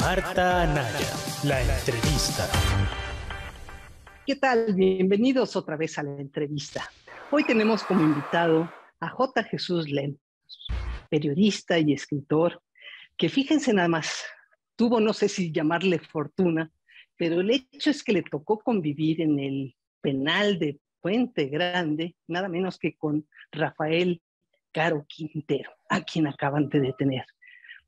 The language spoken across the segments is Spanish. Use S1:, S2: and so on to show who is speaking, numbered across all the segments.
S1: Marta Anaya, la entrevista. ¿Qué tal? Bienvenidos otra vez a la entrevista. Hoy tenemos como invitado a J. Jesús Lentos, periodista y escritor, que fíjense nada más, tuvo no sé si llamarle fortuna, pero el hecho es que le tocó convivir en el penal de Puente Grande, nada menos que con Rafael Caro Quintero, a quien acaban de detener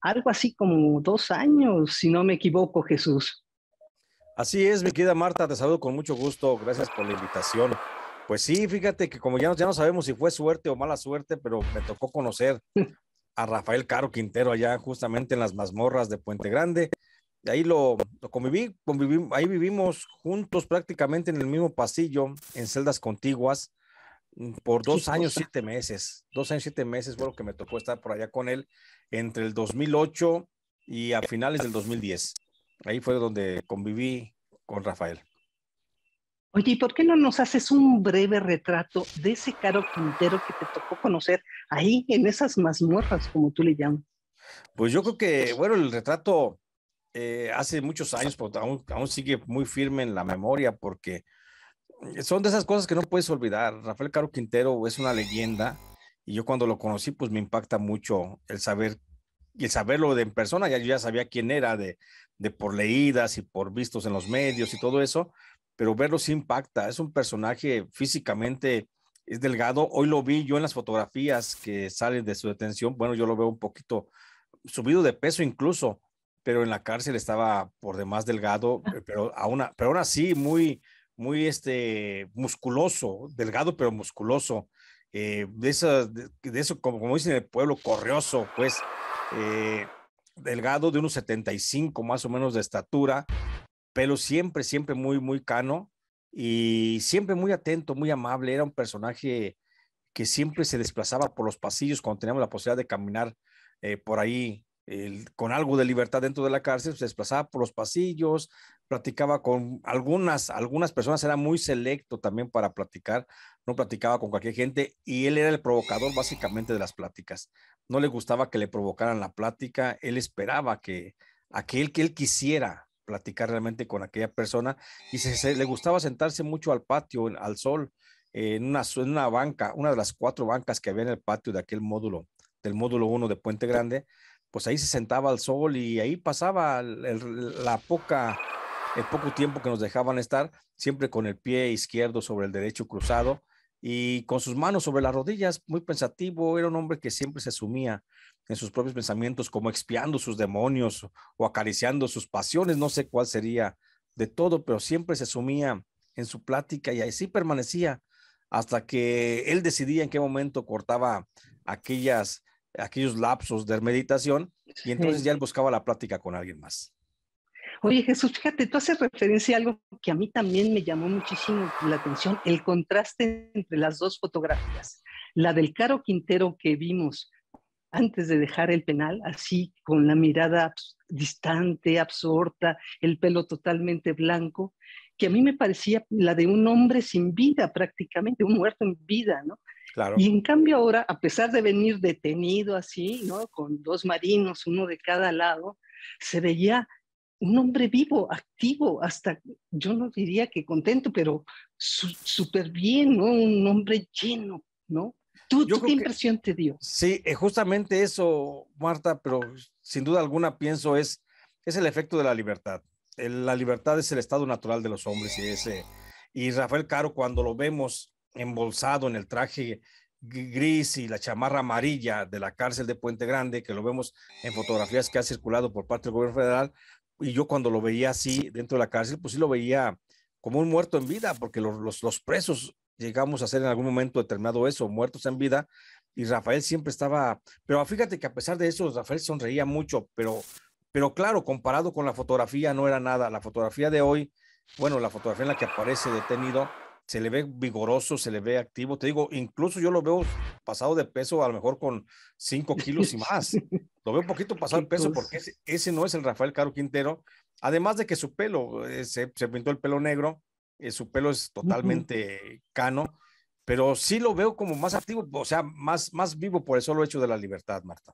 S1: algo así como dos años, si no me equivoco, Jesús. Así
S2: es, mi querida Marta, te saludo con mucho gusto, gracias por la invitación. Pues sí, fíjate que como ya, no sabemos si fue suerte o mala suerte, pero me tocó conocer a Rafael Caro Quintero allá justamente en las mazmorras de Puente Grande. De ahí lo, lo conviví, ahí vivimos juntos prácticamente en el mismo pasillo, en celdas contiguas. Mm, por dos años, siete meses. Dos años, siete meses fue lo que me tocó estar por allá con él entre el 2008 y a finales del 2010. Ahí fue donde conviví con Rafael.
S1: Oye, ¿y por qué no nos haces un breve retrato de ese Caro Quintero que te tocó conocer ahí en esas mazmorras, como tú le llamas?
S2: Pues yo creo que, bueno, el retrato eh, hace muchos años, pero pues, aún, sigue muy firme en la memoria porque son de esas cosas que no puedes olvidar. Rafael Caro Quintero es una leyenda y yo cuando lo conocí pues me impacta mucho el saber y el saberlo de en persona, ya yo ya sabía quién era de, por leídas y por vistos en los medios y todo eso, pero verlo sí impacta, es un personaje físicamente es delgado, hoy lo vi yo en las fotografías que salen de su detención, bueno, yo lo veo un poquito subido de peso incluso, pero en la cárcel estaba por demás delgado, ah. pero pero aún así muy muy este, musculoso, delgado pero musculoso, eh, de, eso, de, eso como, como, dicen en el pueblo, corrioso, pues, eh, delgado de unos 75 más o menos de estatura, pero siempre, siempre muy, muy cano y siempre muy atento, muy amable, era un personaje que siempre se desplazaba por los pasillos cuando teníamos la posibilidad de caminar eh, por ahí con algo de libertad dentro de la cárcel, se desplazaba por los pasillos, platicaba con algunas, algunas personas, era muy selecto también para platicar, no platicaba con cualquier gente y él era el provocador básicamente de las pláticas. No le gustaba que le provocaran la plática, él esperaba que aquel que él quisiera platicar realmente con aquella persona y se, le gustaba sentarse mucho al patio, al sol, en una, banca, una de las cuatro bancas que había en el patio de aquel módulo, del módulo 1 de Puente Grande, pues ahí se sentaba al sol y ahí pasaba la poca el poco tiempo que nos dejaban estar, siempre con el pie izquierdo sobre el derecho cruzado y con sus manos sobre las rodillas, muy pensativo, era un hombre que siempre se sumía en sus propios pensamientos, como expiando sus demonios o acariciando sus pasiones, no sé cuál sería de todo, pero siempre se sumía en su plática y así permanecía hasta que él decidía en qué momento cortaba aquellas, aquellos lapsos de meditación y entonces ya él buscaba la plática con alguien más.
S1: Oye Jesús, fíjate, tú haces referencia a algo que a mí también me llamó muchísimo la atención, el contraste entre las dos fotografías, la del Caro Quintero que vimos antes de dejar el penal, así con la mirada distante, absorta, el pelo totalmente blanco, que a mí me parecía la de un hombre sin vida prácticamente, un muerto en vida, ¿no? Claro. Y en cambio ahora, a pesar de venir detenido así, ¿no? Con dos marinos, uno de cada lado, se veía un hombre vivo, activo, hasta yo no diría que contento, pero súper bien, ¿no? Un hombre lleno, ¿no? ¿Tú, qué impresión te dio? Sí, eh, justamente eso, Marta, pero
S2: sin duda alguna pienso es, es el efecto de la libertad. la libertad es el estado natural de los hombres y ese. Y Rafael Caro, cuando lo vemos embolsado en el traje gris y la chamarra amarilla de la cárcel de Puente Grande, que lo vemos en fotografías que ha circulado por parte del gobierno federal, y yo cuando lo veía así dentro de la cárcel, pues sí lo veía como un muerto en vida, porque los, los, presos llegamos a ser en algún momento determinado eso, muertos en vida, y Rafael siempre estaba, pero fíjate que a pesar de eso, Rafael sonreía mucho, pero, pero claro, comparado con la fotografía no era nada, la fotografía de hoy, bueno, la fotografía en la que aparece detenido, se le ve vigoroso, se le ve activo. Te digo, incluso yo lo veo pasado de peso, a lo mejor con 5 kilos y más. Lo veo un poquito pasado de peso porque ese, no es el Rafael Caro Quintero. Además de que su pelo, eh, se, se, pintó el pelo negro, eh, su pelo es totalmente cano, pero sí lo veo como más activo, o sea, más, más vivo por el solo hecho de la libertad, Marta.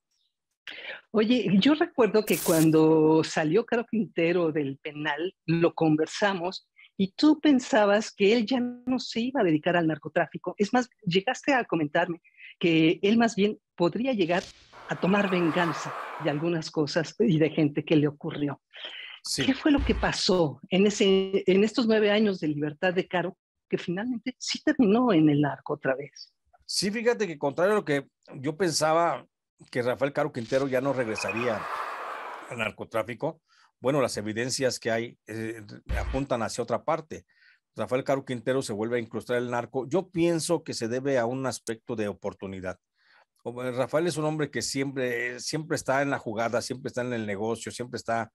S1: Oye, yo recuerdo que cuando salió Caro Quintero del penal, lo conversamos y tú pensabas que él ya no se iba a dedicar al narcotráfico. Es más, llegaste a comentarme que él más bien podría llegar a tomar venganza de algunas cosas y de gente que le ocurrió. ¿Qué fue lo que pasó en, en estos nueve años de libertad de Caro que finalmente sí terminó en el arco otra vez?
S2: Sí, fíjate que contrario a lo que yo pensaba, que Rafael Caro Quintero ya no regresaría al narcotráfico, bueno, las evidencias que hay eh, apuntan hacia otra parte. Rafael Caro Quintero se vuelve a incrustar el narco. Yo pienso que se debe a un aspecto de oportunidad. Eh, Rafael es un hombre que siempre, eh, siempre está en la jugada, siempre está en el negocio, siempre está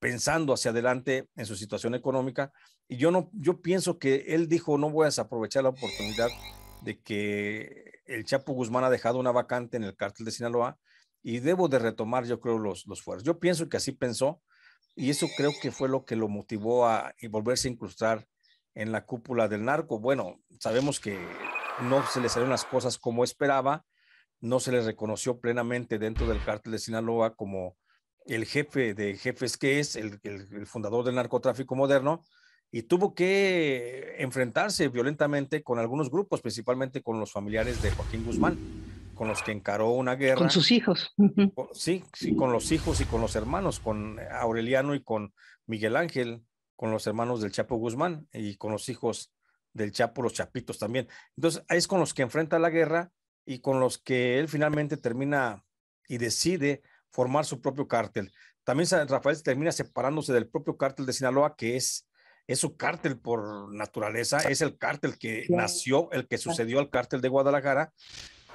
S2: pensando hacia adelante en su situación económica. Y yo, no, yo pienso que él dijo, no voy a desaprovechar la oportunidad de que el Chapo Guzmán ha dejado una vacante en el cártel de Sinaloa y debo de retomar, yo creo, los, los fueros. Yo pienso que así pensó y eso creo que fue lo que lo motivó a volverse a incrustar en la cúpula del narco. Bueno, sabemos que no se le salieron las cosas como esperaba, no se le reconoció plenamente dentro del cártel de Sinaloa como el jefe de jefes que es, el fundador del narcotráfico moderno, y tuvo que enfrentarse violentamente con algunos grupos, principalmente con los familiares de Joaquín Guzmán con los que encaró una guerra. Con sus hijos. sí, sí, con los hijos y con los hermanos, con Aureliano y con Miguel Ángel, con los hermanos del Chapo Guzmán y con los hijos del Chapo, los Chapitos también. Entonces, es con los que enfrenta la guerra y con los que él finalmente termina y decide formar su propio cártel. También Rafael termina separándose del propio cártel de Sinaloa, que es, es su cártel por naturaleza, es el cártel que nació, el que sucedió al cártel de Guadalajara,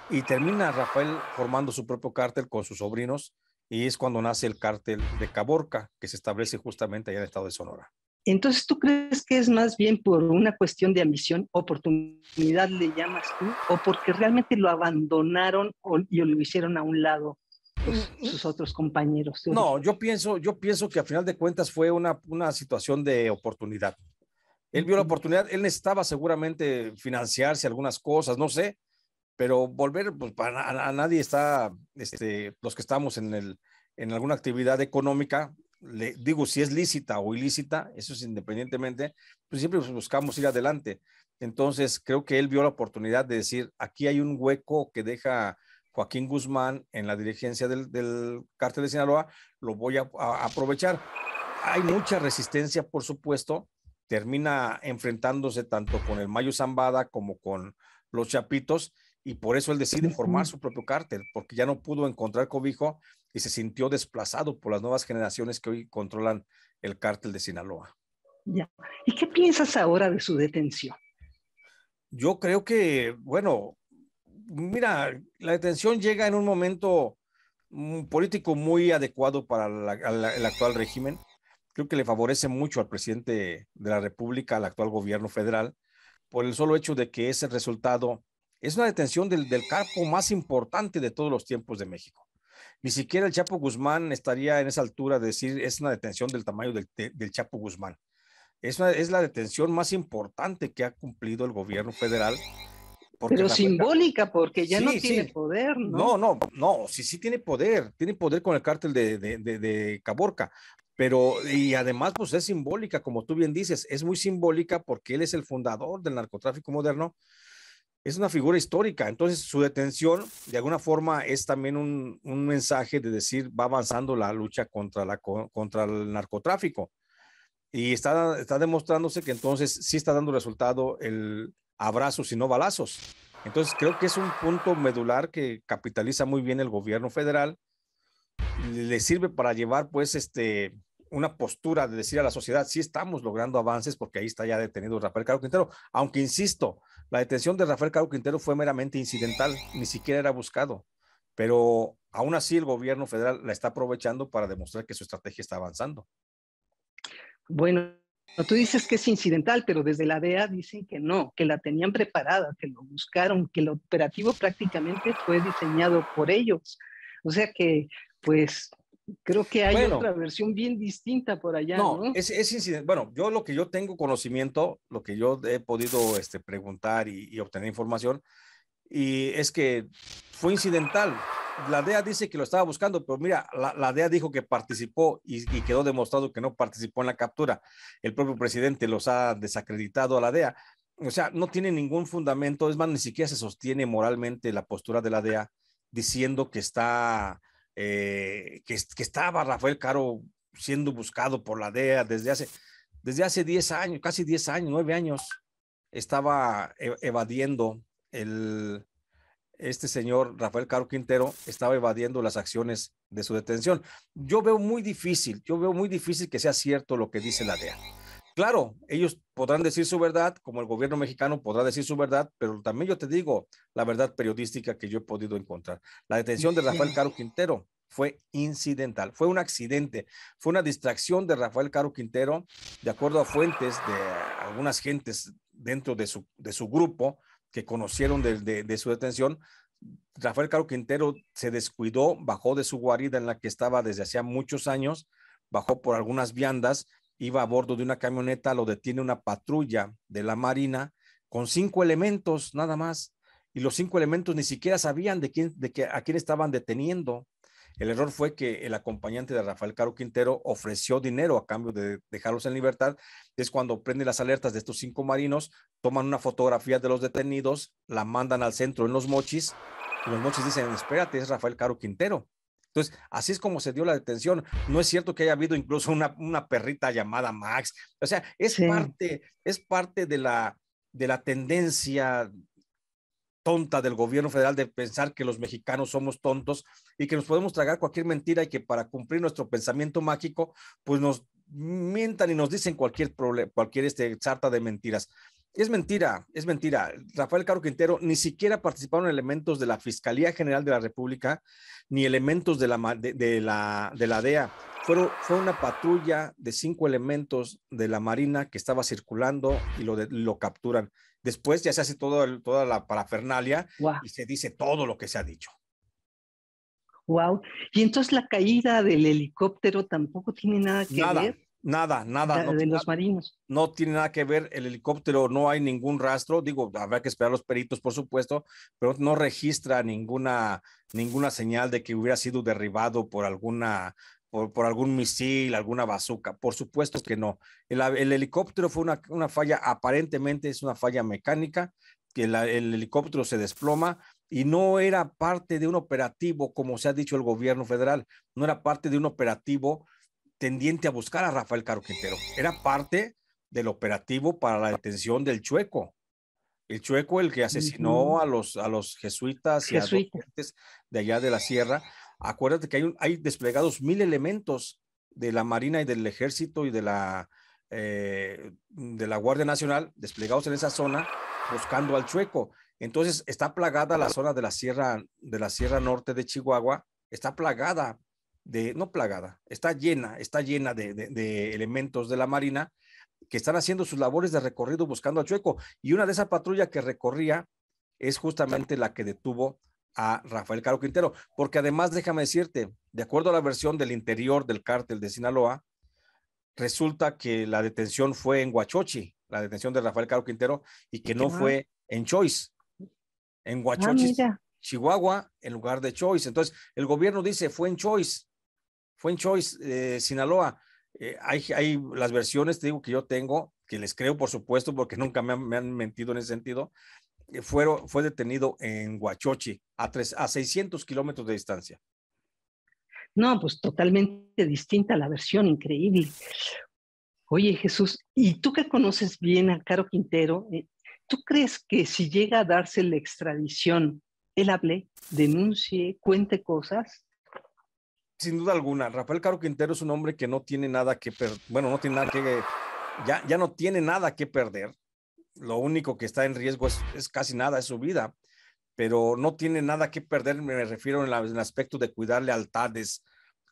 S2: y termina Rafael formando su propio cártel con sus sobrinos y es cuando nace el cártel de Caborca, que se establece justamente allá en el estado de Sonora.
S1: Entonces, ¿tú crees que es más bien por una cuestión de ambición, oportunidad le llamas tú, o porque realmente lo abandonaron o, lo hicieron a un lado mm, mm. sus otros compañeros? No,
S2: yo pienso, yo pienso que a final de cuentas fue una, una situación de oportunidad. Él vio la oportunidad, él necesitaba seguramente financiarse algunas cosas, no sé, pero volver, pues para, a, nadie está, este, los que estamos en, el, en alguna actividad económica, le, digo, si es lícita o ilícita, eso es independientemente, pues siempre buscamos ir adelante. Entonces, creo que él vio la oportunidad de decir, aquí hay un hueco que deja Joaquín Guzmán en la dirigencia del, del cártel de Sinaloa, lo voy a aprovechar. Hay mucha resistencia, por supuesto, termina enfrentándose tanto con el Mayo Zambada como con los Chapitos, y por eso él decide formar su propio cártel, porque ya no pudo encontrar cobijo y se sintió desplazado por las nuevas generaciones que hoy controlan el cártel de Sinaloa.
S1: ¿Y qué piensas ahora de su detención?
S2: Yo creo que, bueno, mira, la detención llega en un momento mm, político muy adecuado para el actual régimen. Creo que le favorece mucho al presidente de la República, al actual gobierno federal, por el solo hecho de que es el resultado es una detención del, del más importante de todos los tiempos de México. Ni siquiera el Chapo Guzmán estaría en esa altura de decir es una detención del tamaño del, del Chapo Guzmán. Es, es la detención más importante que ha cumplido el gobierno federal
S1: pero simbólica, porque ya no tiene poder, ¿no?
S2: No, no, no, sí, sí tiene poder, tiene poder con el cártel de, de, Caborca, pero y además pues es simbólica, como tú bien dices, es muy simbólica porque él es el fundador del narcotráfico moderno es una figura histórica. Entonces, su detención, de alguna forma, es también un, mensaje de decir, va avanzando la lucha contra, la, contra el narcotráfico. Y está, está demostrándose que entonces sí está dando resultado el abrazos y no balazos. Entonces, creo que es un punto medular que capitaliza muy bien el gobierno federal. Le sirve para llevar, pues, este, una postura de decir a la sociedad, sí estamos logrando avances porque ahí está ya detenido Rafael Caro Quintero, aunque insisto, la detención de Rafael Caro Quintero fue meramente incidental, ni siquiera era buscado, pero aún así el gobierno federal la está aprovechando para demostrar que su estrategia está avanzando.
S1: Bueno, tú dices que es incidental, pero desde la DEA dicen que no, que la tenían preparada, que lo buscaron, que el operativo prácticamente fue diseñado por ellos. O sea que, pues, Creo que hay otra versión bien distinta por allá. No, Es, es Bueno, yo lo que yo
S2: tengo conocimiento, lo que yo he podido este, preguntar y, obtener información, y es que fue incidental. La DEA dice que lo estaba buscando, pero mira, la, la DEA dijo que participó y, y, quedó demostrado que no participó en la captura. El propio presidente los ha desacreditado a la DEA. O sea, no tiene ningún fundamento, es más, ni siquiera se sostiene moralmente la postura de la DEA diciendo que está eh, que, estaba Rafael Caro siendo buscado por la DEA desde hace, desde hace 10 años, casi 10 años, 9 años, estaba e, evadiendo el, este señor Rafael Caro Quintero estaba evadiendo las acciones de su detención. Yo veo muy difícil, yo veo muy difícil que sea cierto lo que dice la DEA. Claro, ellos podrán decir su verdad, como el gobierno mexicano podrá decir su verdad, pero también yo te digo la verdad periodística que yo he podido encontrar. La detención de Rafael Caro Quintero fue incidental, fue un accidente, fue una distracción de Rafael Caro Quintero, de acuerdo a fuentes de algunas gentes dentro de su, grupo que conocieron de su detención, Rafael Caro Quintero se descuidó, bajó de su guarida en la que estaba desde hacía muchos años, bajó por algunas viandas iba a bordo de una camioneta, lo detiene una patrulla de la Marina con cinco elementos nada más. Y los cinco elementos ni siquiera sabían de quién, de que, a quién estaban deteniendo. El error fue que el acompañante de Rafael Caro Quintero ofreció dinero a cambio de dejarlos en libertad. Es cuando prenden las alertas de estos cinco marinos, toman una fotografía de los detenidos, la mandan al centro en los mochis. Y los mochis dicen, espérate, es Rafael Caro Quintero. Entonces, así es como se dio la detención. No es cierto que haya habido incluso una, perrita llamada Max. O sea, es parte, es parte de la, de la tendencia tonta del gobierno federal de pensar que los mexicanos somos tontos y que nos podemos tragar cualquier mentira y que para cumplir nuestro pensamiento mágico, pues nos mientan y nos dicen cualquier, cualquier este, charta de mentiras es mentira, es mentira. Rafael Caro Quintero ni siquiera participaron elementos de la Fiscalía General de la República ni elementos de la, de, la, de la DEA. fue una patrulla de cinco elementos de la Marina que estaba circulando y lo, lo capturan. Después ya se hace todo toda la parafernalia y se dice todo lo que se ha dicho.
S1: Wow. Y entonces la caída del helicóptero tampoco tiene nada que ver. Nada, nada. No, de los marinos.
S2: No tiene nada que ver el helicóptero, no hay ningún rastro. Digo, habrá que esperar a los peritos, por supuesto, pero no registra ninguna, ninguna señal de que hubiera sido derribado por alguna, por, algún misil, alguna bazuca. Por supuesto que no. El, helicóptero fue una, falla, aparentemente es una falla mecánica, que el helicóptero se desploma, y no era parte de un operativo, como se ha dicho el gobierno federal, no era parte de un operativo tendiente a buscar a Rafael Caro Quintero. Era parte del operativo para la detención del Chueco. El Chueco, el que asesinó a, los, a los jesuitas y a los de allá de la sierra. Acuérdate que hay, desplegados mil elementos de la Marina y del Ejército y de la, eh, de la Guardia Nacional desplegados en esa zona buscando al Chueco. Entonces está plagada la zona de la sierra, de la sierra norte de Chihuahua, está plagada no plagada, está llena, está llena de, elementos de la Marina que están haciendo sus labores de recorrido buscando a Chueco. Y una de esas patrullas que recorría es justamente la que detuvo a Rafael Caro Quintero, porque además déjame decirte, de acuerdo a la versión del interior del cártel de Sinaloa, resulta que la detención fue en Huachochi, la detención de Rafael Caro Quintero, y que no fue en Choice, en ah, Huachochi, Chihuahua, en lugar de Choice. Entonces, el gobierno dice, fue en Choice, fue en Choice, eh, Sinaloa. Eh, hay, hay, las versiones, te digo, que yo tengo, que les creo, por supuesto, porque nunca me han, mentido en ese sentido. Eh, fue detenido en Huachochi, a, a 600 kilómetros de distancia.
S1: No, pues totalmente distinta la versión, increíble. Oye, Jesús, ¿y tú que conoces bien a Caro Quintero, tú crees que si llega a darse la extradición, él hable, denuncie, cuente cosas? sin duda
S2: alguna, Rafael Caro Quintero es un hombre que no tiene nada que perder, bueno, no tiene nada que, ya, ya no tiene nada que perder. Lo único que está en riesgo es, casi nada, es su vida, pero no tiene nada que perder, me refiero en, en el aspecto de cuidar lealtades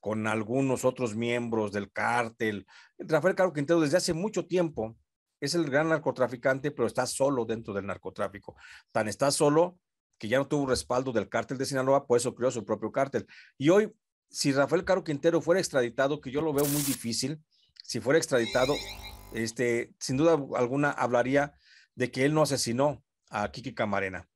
S2: con algunos otros miembros del cártel. Rafael Caro Quintero desde hace mucho tiempo es el gran narcotraficante, pero está solo dentro del narcotráfico. Tan está solo que ya no tuvo respaldo del cártel de Sinaloa, por eso creó su propio cártel. Y hoy si Rafael Caro Quintero fuera extraditado, que yo lo veo muy difícil, si fuera extraditado, este, sin duda alguna hablaría de que él no asesinó a Kiki Camarena,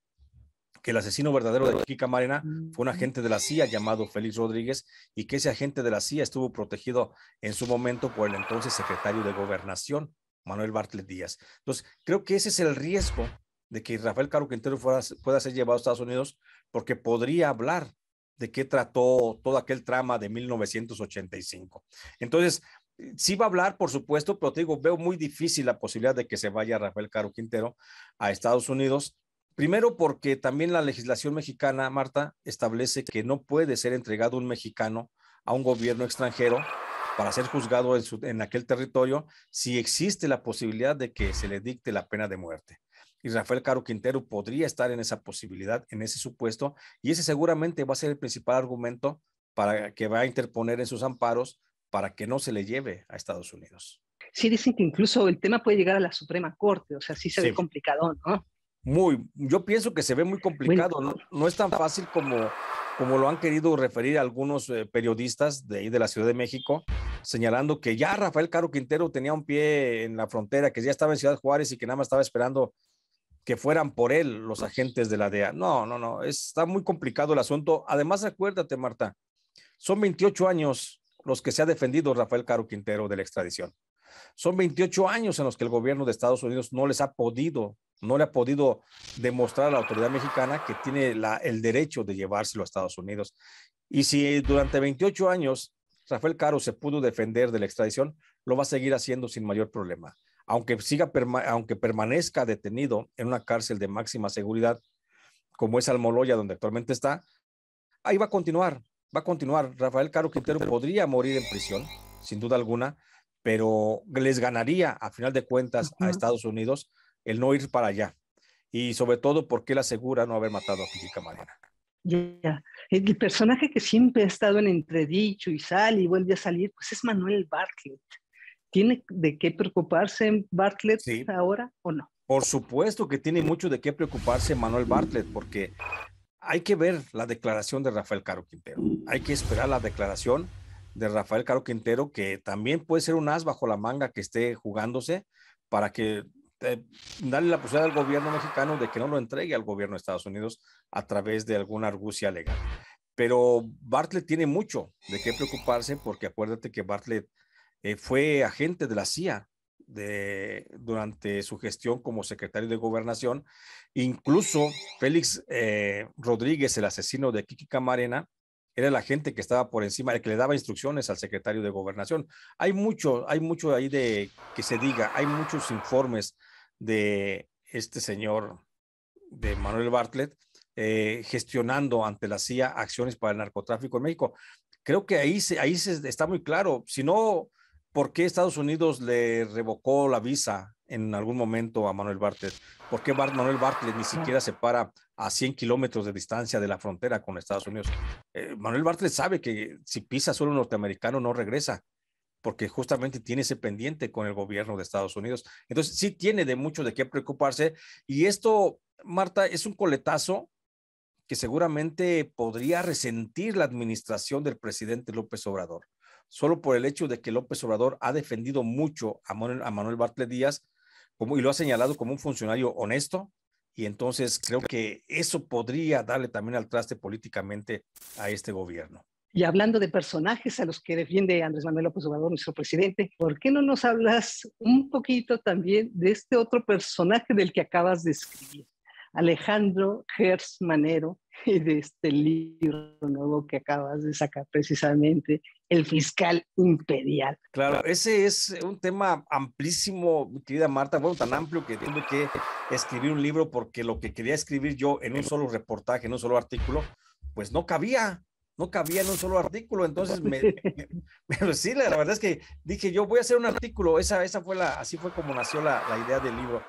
S2: que el asesino verdadero de Kiki Camarena mm. fue un agente de la CIA llamado Félix Rodríguez y que ese agente de la CIA estuvo protegido en su momento por el entonces secretario de Gobernación, Manuel Bartlett Díaz. Entonces, creo que ese es el riesgo de que Rafael Caro Quintero fuera, pueda ser llevado a Estados Unidos porque podría hablar de qué trató todo aquel trama de 1985. Entonces, eh, sí va a hablar, por supuesto, pero te digo, veo muy difícil la posibilidad de que se vaya Rafael Caro Quintero a Estados Unidos. Primero porque también la legislación mexicana, Marta, establece que no puede ser entregado un mexicano a un gobierno extranjero para ser juzgado en, en aquel territorio si existe la posibilidad de que se le dicte la pena de muerte y Rafael Caro Quintero podría estar en esa posibilidad, en ese supuesto, y ese seguramente va a ser el principal argumento para que va a interponer en sus amparos para que no se le lleve a Estados Unidos.
S1: Sí, dicen que incluso el tema puede llegar a la Suprema Corte, o sea, sí se ve complicado, ¿no?
S2: Muy, yo pienso que se ve muy complicado, ¿no? es tan fácil como, como lo han querido referir algunos eh, periodistas de ahí de la Ciudad de México, señalando que ya Rafael Caro Quintero tenía un pie en la frontera, que ya estaba en Ciudad Juárez y que nada más estaba esperando que fueran por él los agentes de la DEA. No, no, no, está muy complicado el asunto. Además, acuérdate, Marta, son 28 años los que se ha defendido Rafael Caro Quintero de la extradición. Son 28 años en los que el gobierno de Estados Unidos no les ha podido, no le ha podido demostrar a la autoridad mexicana que tiene el derecho de llevárselo a Estados Unidos. Y si durante 28 años Rafael Caro se pudo defender de la extradición, lo va a seguir haciendo sin mayor problema aunque, siga, aunque permanezca detenido en una cárcel de máxima seguridad, como es Almoloya, donde actualmente está, ahí va a continuar, va a continuar. Rafael Caro Quintero podría morir en prisión, sin duda alguna, pero les ganaría, a final de cuentas, a Estados Unidos el no ir para allá. Y sobre todo porque él asegura no haber matado a Física Mariana.
S1: El personaje que siempre ha estado en entredicho y sale y vuelve a salir, pues es Manuel Bartlett. ¿Tiene de qué preocuparse Bartlett ahora o no?
S2: Por supuesto que tiene mucho de qué preocuparse Manuel Bartlett, porque hay que ver la declaración de Rafael Caro Quintero. Hay que esperar la declaración de Rafael Caro Quintero, que también puede ser un as bajo la manga que esté jugándose para que eh, darle la posibilidad al gobierno mexicano de que no lo entregue al gobierno de Estados Unidos a través de alguna argucia legal. Pero Bartlett tiene mucho de qué preocuparse porque acuérdate que Bartlett eh, fue agente de la CIA durante su gestión como secretario de gobernación. Incluso Félix eh, Rodríguez, el asesino de Kiki Camarena, era el agente que estaba por encima, el que le daba instrucciones al secretario de gobernación. Hay mucho, hay mucho ahí de que se diga, hay muchos informes de este señor, de Manuel Bartlett, eh, gestionando ante la CIA acciones para el narcotráfico en México. Creo que ahí, ahí está muy claro. Si no, ¿Por qué Estados Unidos le revocó la visa en algún momento a Manuel Bartlett? ¿Por qué Manuel Bartlett ni siquiera se para a 100 kilómetros de distancia de la frontera con Estados Unidos? Eh, Manuel Bartlett sabe que si pisa suelo norteamericano no regresa, porque justamente tiene ese pendiente con el gobierno de Estados Unidos. Entonces, sí tiene de mucho de qué preocuparse. Y esto, Marta, es un coletazo que seguramente podría resentir la administración del presidente López Obrador solo por el hecho de que López Obrador ha defendido mucho a Manuel, a Bartlett Díaz y lo ha señalado como un funcionario honesto, y entonces creo que eso podría darle también al traste políticamente a este gobierno.
S1: Y hablando de personajes a los que defiende Andrés Manuel López Obrador, nuestro presidente, ¿por qué no nos hablas un poquito también de este otro personaje del que acabas de escribir? Alejandro Gers Manero y de este libro nuevo que acabas de sacar precisamente el fiscal imperial.
S2: Claro, ese es un tema amplísimo, mi querida Marta, bueno, tan amplio que tuve que escribir un libro porque lo que quería escribir yo en un solo reportaje, en un solo artículo, pues no cabía, no cabía en un solo artículo. Entonces, me, pero sí, la, verdad es que dije yo voy a hacer un artículo. Esa, esa fue la, así fue como nació la idea del libro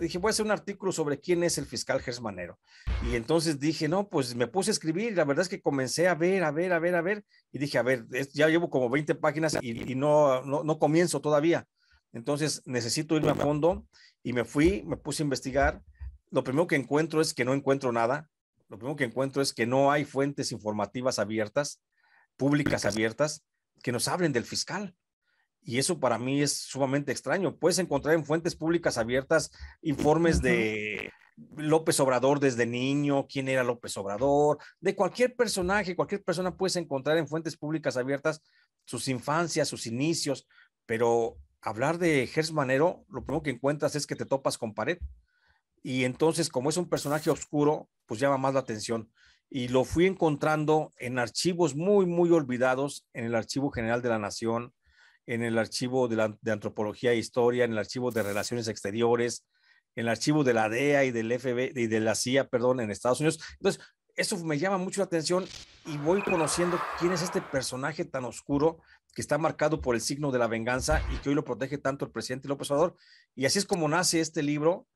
S2: dije, voy a hacer un artículo sobre quién es el fiscal Gersmanero. Y entonces dije, no, pues me puse a escribir. La verdad es que comencé a ver, a ver, a ver, a ver. Y dije, a ver, ya llevo como 20 páginas y, no, no, no, comienzo todavía. Entonces necesito irme a fondo y me fui, me puse a investigar. Lo primero que encuentro es que no encuentro nada. Lo primero que encuentro es que no hay fuentes informativas abiertas, públicas abiertas, que nos hablen del fiscal y eso para mí es sumamente extraño. Puedes encontrar en fuentes públicas abiertas informes de López Obrador desde niño, quién era López Obrador, de cualquier personaje, cualquier persona puedes encontrar en fuentes públicas abiertas sus infancias, sus inicios, pero hablar de Gers Manero, lo primero que encuentras es que te topas con pared. Y entonces, como es un personaje oscuro, pues llama más la atención. Y lo fui encontrando en archivos muy, muy olvidados, en el Archivo General de la Nación, en el archivo de, antropología e historia, en el archivo de relaciones exteriores, en el archivo de la DEA y del FBI y de la CIA, perdón, en Estados Unidos. Entonces, eso me llama mucho la atención y voy conociendo quién es este personaje tan oscuro que está marcado por el signo de la venganza y que hoy lo protege tanto el presidente López Obrador. Y así es como nace este libro,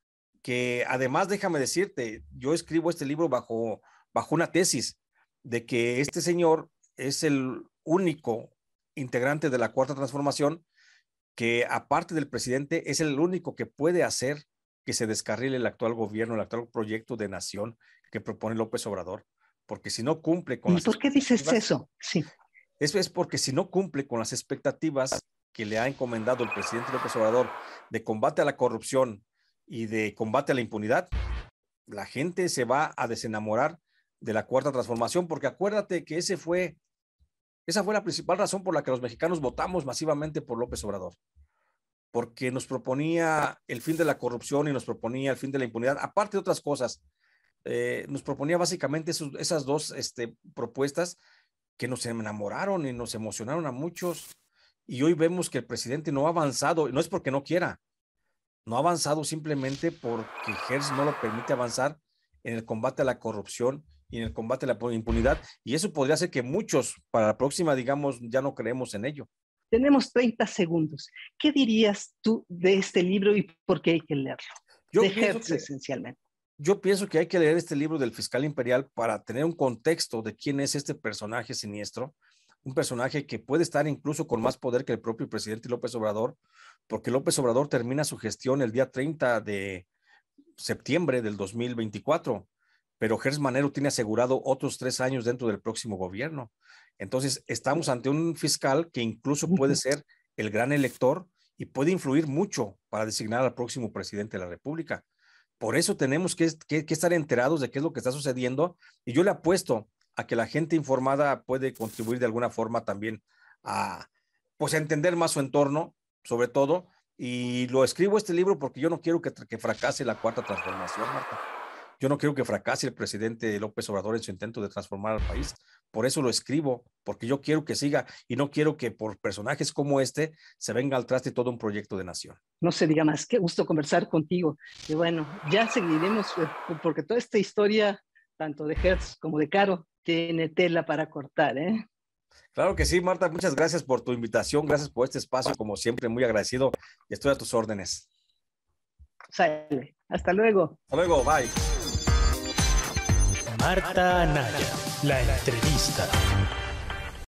S2: que además déjame decirte, yo escribo este libro bajo, bajo una tesis de que este señor es el único integrante de la Cuarta Transformación, que aparte del presidente es el único que puede hacer que se descarrile el actual gobierno, el actual proyecto de nación que propone López Obrador, porque si no cumple con... ¿Y por qué dices eso? Sí. Eso es porque si no cumple con las expectativas que le ha encomendado el presidente López Obrador de combate a la corrupción y de combate a la impunidad, la gente se va a desenamorar de la cuarta transformación, porque acuérdate que ese fue esa fue la principal razón por la que los mexicanos votamos masivamente por López Obrador, porque nos proponía el fin de la corrupción y nos proponía el fin de la impunidad, aparte de otras cosas. Eh, nos proponía básicamente esas dos este, propuestas que nos enamoraron y nos emocionaron a muchos. Y hoy vemos que el presidente no ha avanzado, no es porque no quiera, no ha avanzado simplemente porque Gers no lo permite avanzar en el combate a la corrupción y en el combate a la impunidad, y eso podría hacer que muchos para la próxima, digamos, ya no
S1: creemos en ello. Tenemos 30 segundos. ¿Qué dirías tú de este libro y por qué hay que leerlo? Yo esencialmente.
S2: Yo pienso que hay que leer este libro del fiscal imperial para tener un contexto de quién es este personaje siniestro, un personaje que puede estar incluso con más poder que el propio presidente López Obrador, porque López Obrador termina su gestión el día 30 de septiembre del 2024 pero Gers Manero tiene asegurado otros tres años dentro del próximo gobierno. Entonces, estamos ante un fiscal que incluso puede ser el gran elector y puede influir mucho para designar al próximo presidente de la República. Por eso tenemos que, estar enterados de qué es lo que está sucediendo y yo le apuesto a que la gente informada puede contribuir de alguna forma también a pues entender más su entorno, sobre todo, y lo escribo este libro porque yo no quiero que, que fracase la cuarta transformación, Marta. Yo no quiero que fracase el presidente López Obrador en su intento de transformar al país. Por eso lo escribo, porque yo quiero que siga y no quiero que por personajes como este se venga al traste todo un proyecto de nación.
S1: No se diga más, qué gusto conversar contigo. Y bueno, ya seguiremos, eh, porque toda esta historia, tanto de Hertz como de Caro, tiene tela para cortar, ¿eh?
S2: Claro que sí, Marta, muchas gracias por tu invitación, gracias por este espacio, como siempre, muy agradecido estoy a tus órdenes.
S1: Sale. Hasta luego.
S2: Hasta luego, bye.
S1: Marta Anaya, la entrevista.